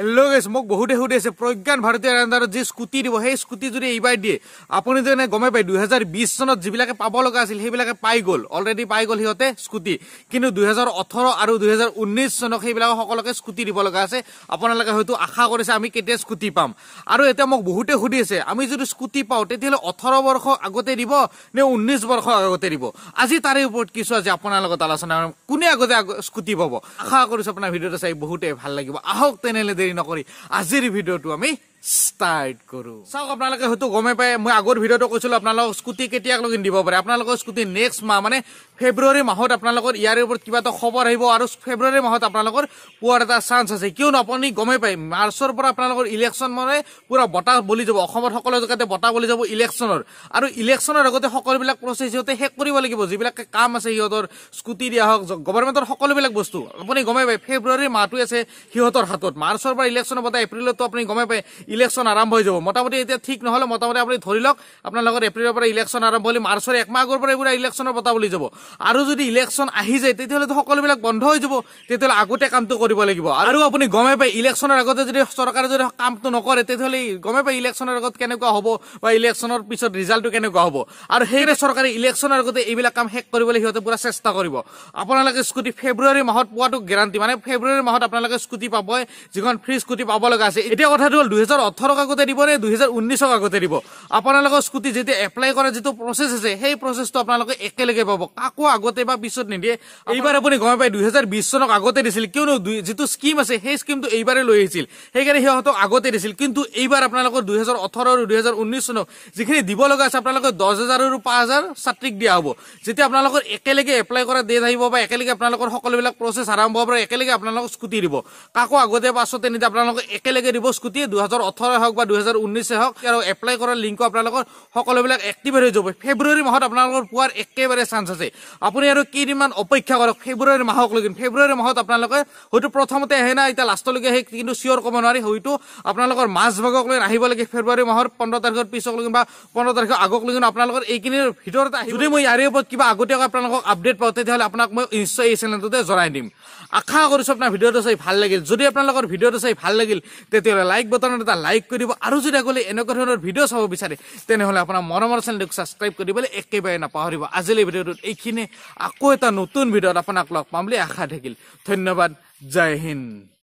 hello' gas মোক বহুতে সুধি আছে প্ৰজ্ঞান ভাৰতীয় ৰেণ্ডাৰত যি স্কুটি দিব সেই স্কুটি যদি এইবাৰ দিয়ে আপুনি যেনে গমেই পায় দুহেজাৰ বিছ চনত যিবিলাকে পাব লগা আছিল সেইবিলাকে পাই গ'ল অলৰেডি পাই গ'ল সিহঁতে স্কুটি কিন্তু দুহেজাৰ ওঠৰ আৰু দুহেজাৰ ঊনৈছ চনক সেইবিলাক সকলোকে স্কুটি দিব লগা আছে আপোনালোকে হয়তো আশা কৰিছে আমি কেতিয়া স্কুটি পাম আৰু এতিয়া মোক বহুতে সুধি আছে আমি যদি স্কুটি পাওঁ তেতিয়াহ'লে ওঠৰ বৰ্ষ আগতে দিব নে ঊনৈছ বৰ্ষ আগতে দিব আজি তাৰে ওপৰত কিছু আছে আপোনাৰ লগত আলোচনা কোনে আগতে স্কুটি পাব আশা কৰিছোঁ আপোনাৰ ভিডিঅ'টো চাই বহুতে ভাল লাগিব আহক তেনেহ'লে দেৰি দেৰি নকৰি আজিৰ ভিডিঅটো আমি ষ্টাৰ্ট কৰোঁ চাওক আপোনালোকে হয়তো গমেই পায় মই আগৰ ভিডিঅ'টো কৈছিলোঁ আপোনালোকক স্কুটি কেতিয়াক লগিন দিব পাৰে আপোনালোকৰ স্কুটি নেক্সট মাহ মানে ফেব্ৰুৱাৰী মাহত আপোনালোকৰ ইয়াৰ ওপৰত কিবা এটা খবৰ আহিব আৰু ফেব্ৰুৱাৰী মাহত আপোনালোকৰ পোৱাৰ এটা চান্স আছে কিয়নো আপুনি গমেই পায় মাৰ্চৰ পৰা আপোনালোকৰ ইলেকশ্যন মানে পূৰা বঁটা বলি যাব অসমৰ সকলো জেগাতে বতাহ বলি যাব ইলেকশ্যনৰ আৰু ইলেকশ্যনৰ আগতে সকলোবিলাক প্ৰচেছ সিহঁতে শেষ কৰিব লাগিব যিবিলাক কাম আছে সিহঁতৰ স্কুটি দিয়া হওক গভৰ্ণমেণ্টৰ সকলোবিলাক বস্তু আপুনি গমেই পায় ফেব্ৰুৱাৰী মাহটোৱে আছে সিহঁতৰ হাতত মাৰ্চৰ পৰা ইলেকশ্যন হ'ব এপ্ৰিলতো আপুনি গমেই পায় ইলেকশ্যন আৰম্ভ হৈ যাব মোটামুটি এতিয়া ঠিক নহ'লে মোটামুটি আপুনি ধৰি লওক আপোনাৰ লগত এপ্ৰিলৰ পৰা ইলেকশ্যন আৰম্ভ হ'লে মাৰ্চৰ একমাহ আগৰ পৰা এইবোৰ ইলেকশ্যনৰ পতা বুলি যাব আৰু যদি ইলেকশ্যন আহি যায় তেতিয়াহ'লেতো সকলোবিলাক বন্ধ হৈ যাব তেতিয়াহ'লে আগতে কামটো কৰিব লাগিব আৰু আপুনি গমে পায় ইলেকশ্যনৰ আগতে যদি চৰকাৰে যদি কামটো নকৰে তেতিয়াহ'লে গমে পায় ইলেকশ্যনৰ আগত কেনেকুৱা হ'ব বা ইলেকশ্যনৰ পিছত ৰিজাল্টটো কেনেকুৱা হ'ব আৰু সেইকাৰণে চৰকাৰে ইলেকশ্যনৰ আগতে এইবিলাক কাম শেষ কৰিবলৈ সিহঁতে পূৰা চেষ্টা কৰিব আপোনালোকে স্কুটি ফেব্ৰুৱাৰী মাহত পোৱাটো গেৰাণ্টি মানে ফেব্ৰুৱাৰী মাহত আপোনালোকে স্কুটি পাবই যিখন ফ্ৰী স্কুটি পাব লগা আছে এতিয়া কথাটো হ'ল দুহেজাৰ হাজাৰ ওঠৰক আগতে দিব নে দুহেজাৰ উনৈছক আগতে দিব আপোনালোকৰ স্কুটি যেতিয়া এপ্লাই কৰাৰ যিটো প্ৰচেছ আছে সেই প্ৰচেছটো আপোনালোকে একেলগে পাব কাকো আগতে বা পিছত নিদিয়ে এইবাৰ আপুনি গম পায় দুহেজাৰ বিশ চনক আগতে দিছিল কিয়নো যিটো স্কীম আছে সেই স্কীমটো এইবাৰে লৈ আহিছিল সেইকাৰণে সিহঁতক আগতে দিছিল কিন্তু এইবাৰ আপোনালোকৰ দুহেজাৰ ওঠৰ আৰু দুহেজাৰ উনৈছ চনক যিখিনি দিব লগা আছে আপোনালোকে দহ হাজাৰ আৰু পাঁচ হাজাৰ ছাত্ৰীক দিয়া হ'ব যেতিয়া আপোনালোকৰ একেলগে এপ্লাই কৰা ডেট আহিব বা একেলগে আপোনালোকৰ সকলোবিলাক প্ৰচেছ আৰম্ভ হ'ব একেলগে আপোনালোকক স্কুটি দিব কাকো আগতে পাছতে নিদিয়ে আপোনালোকে একেলগে দিব স্কুটি দুহেজাৰ ওঠৰ হওক বা দুহেজাৰ ঊনৈছে হওক আৰু এপ্লাই কৰাৰ লিংকো আপোনালোকৰ সকলোবিলাক এক্টিভেট হৈ যাব ফেব্ৰুৱাৰী মাহত আপোনালোকৰ পোৱাৰ একেবাৰে চান্স আছে আপুনি আৰু কেইদিনমান অপেক্ষা কৰক ফেব্ৰুৱাৰী মাহক লৈকে ফেব্ৰুৱাৰী মাহত আপোনালোকে হয়তো প্ৰথমতে আহে না এতিয়া লাষ্টলৈকে আহে কিন্তু চিয়ৰ ক'ব নোৱাৰি হয়তো আপোনালোকৰ ভাগক লৈ আহিব লাগে ফেব্ৰুৱাৰী মাহৰ পোন্ধৰ তাৰিখৰ পিছক লৈকে বা পোন্ধৰ তাৰিখৰ আগক লৈকে আপোনালোকৰ এইখিনিৰ ভিতৰত আহি যদি মই ইয়াৰে ওপৰত কিবা আগতীয়াকৈ আপোনালোকক আপডেট পাওঁ তেতিয়াহ'লে আপোনাক মই নিশ্চয় এই চেনেলটোতে জনাই দিম আশা কৰিছোঁ আপোনাৰ ভিডিঅ'টো চাই ভাল লাগিল যদি আপোনালোকৰ ভিডিঅ'টো চাই ভাল লাগিল তেতিয়াহ'লে লাইক বাটনত এটা লাইক কৰিব আৰু যদি আগলৈ এনেকুৱা ধৰণৰ ভিডিঅ' চাব বিচাৰে তেনেহ'লে আপোনাৰ মৰমৰ চেনেলটোক ছাবস্ক্ৰাইব কৰিবলৈ একেবাৰে নাপাহৰিব আজিলৈ ভিডিঅ'টোত এইখিনি আকৌ এটা নতুন ভিডিঅ'ত আপোনাক লগ পাম বুলি আশা থাকিল ধন্যবাদ জয় হিন্দ